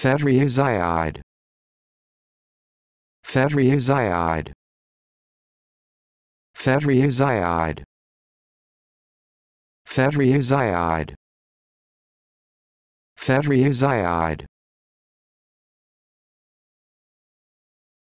Fadriaziide. Fadriaziide. Fadriaziide. Fadriaziide. Fadriaziide.